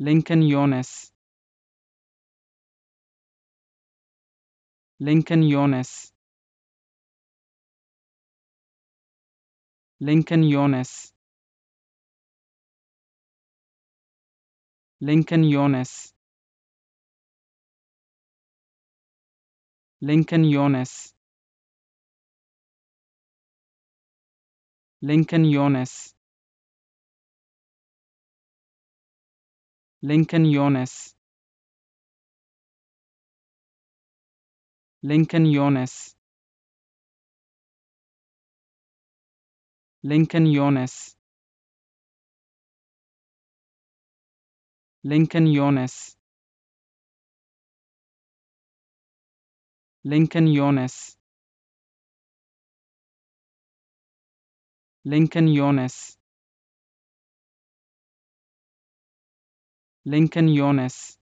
Lincoln Yones Lincoln Yones Lincoln Yones Lincoln Yones Lincoln Yones Lincoln Yones Lincoln Yones Lincoln Yones Lincoln Yones Lincoln Yones Lincoln Yones Lincoln Yones Lincoln Yones.